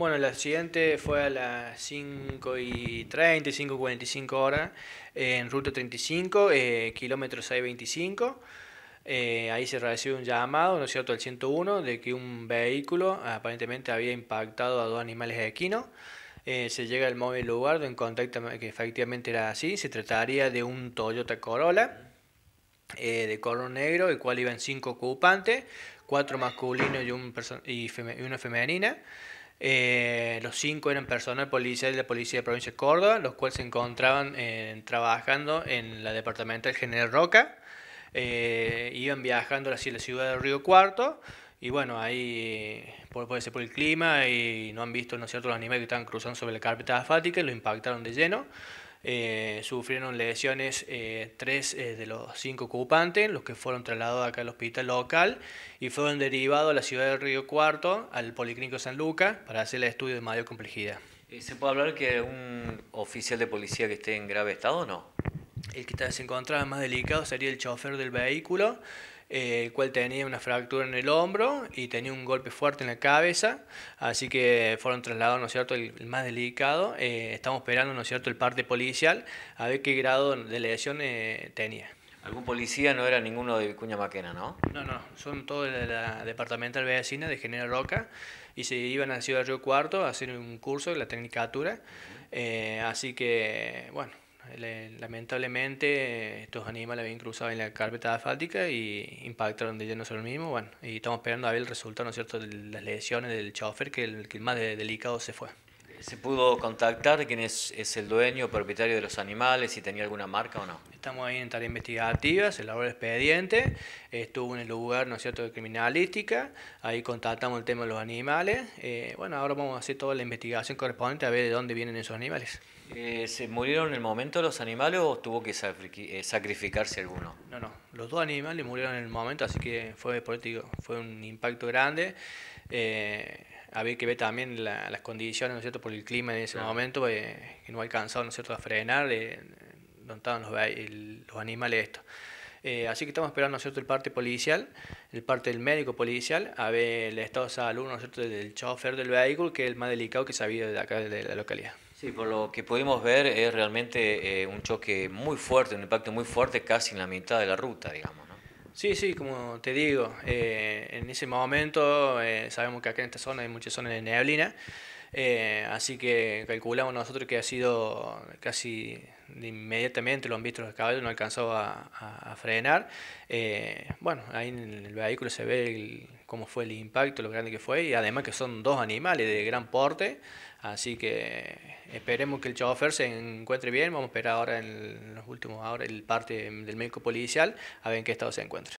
Bueno, el accidente fue a las 5 y 30, 45 horas en ruta 35, kilómetros 625. ahí se recibe un llamado, ¿no es cierto?, al 101, de que un vehículo aparentemente había impactado a dos animales equinos. Eh, se llega al móvil lugar donde contacto que efectivamente era así. Se trataría de un Toyota Corolla eh, de color negro, el cual iban cinco ocupantes, cuatro masculinos y, y una femenina. Eh, los cinco eran personal policial de la Policía de Provincia de Córdoba, los cuales se encontraban eh, trabajando en la departamental General Roca. Eh, iban viajando hacia la ciudad de Río Cuarto y bueno, ahí por, puede ser por el clima y no han visto ¿no cierto? los animales que estaban cruzando sobre la carpeta asfáltica lo impactaron de lleno. Eh, sufrieron lesiones eh, tres eh, de los cinco ocupantes, los que fueron trasladados acá al hospital local y fueron derivados a la ciudad del Río Cuarto, al Policlínico San Lucas, para hacer el estudio de mayor complejidad. ¿Se puede hablar que un oficial de policía que esté en grave estado o no? El que se encontraba más delicado sería el chofer del vehículo. Eh, el cual tenía una fractura en el hombro y tenía un golpe fuerte en la cabeza, así que fueron trasladados, ¿no es cierto?, el, más delicado. Eh, estamos esperando, ¿no es cierto?, el parte policial a ver qué grado de lesión eh, tenía. ¿Algún policía no era ninguno de Vicuña Maquena, no? No, no, son todos de la departamental vecina de General Roca y se iban a Ciudad Río Cuarto a hacer un curso de la tecnicatura, así que, bueno, lamentablemente eh, estos animales habían cruzado en la carpeta asfáltica y impactaron de lleno sobre el mismo. Bueno, y estamos esperando a ver el resultado, ¿no es cierto?, de las lesiones del chofer, que el, más delicado se fue. ¿Se pudo contactar quién es, el dueño o propietario de los animales, si tenía alguna marca o no? Estamos ahí en tarea investigativa, se elaboró el expediente, estuvo en el lugar, ¿no es cierto?, de criminalística, ahí contactamos el tema de los animales. Eh, bueno, ahora vamos a hacer toda la investigación correspondiente a ver de dónde vienen esos animales. Eh, ¿Se murieron en el momento los animales o tuvo que eh, sacrificarse alguno? No, no. Los dos animales murieron en el momento, así que fue fue un impacto grande. Eh, había que ver también las condiciones, ¿no es cierto?, por el clima en ese momento, que no alcanzaron, ¿no es cierto?, a frenar donde estaban los, animales esto. así que estamos esperando, ¿no cierto?, el parte policial, el parte del médico policial, a ver el estado de salud, ¿no es cierto?, del chofer del vehículo, que es el más delicado que se ha habido de acá, de la localidad. Sí, por lo que pudimos ver es realmente eh, un choque muy fuerte, un impacto muy fuerte casi en la mitad de la ruta, digamos. ¿no? Sí, sí, como te digo, eh, en ese momento eh, sabemos que acá en esta zona hay muchas zonas de neblina. Eh, así que calculamos nosotros que ha sido casi inmediatamente lo han visto los caballos, no alcanzó a, a, frenar. Eh, bueno, ahí en el vehículo se ve cómo fue el impacto, lo grande que fue, y además que son dos animales de gran porte, así que esperemos que el chofer se encuentre bien, vamos a esperar ahora en, los últimos ahora el parte del médico policial a ver en qué estado se encuentra.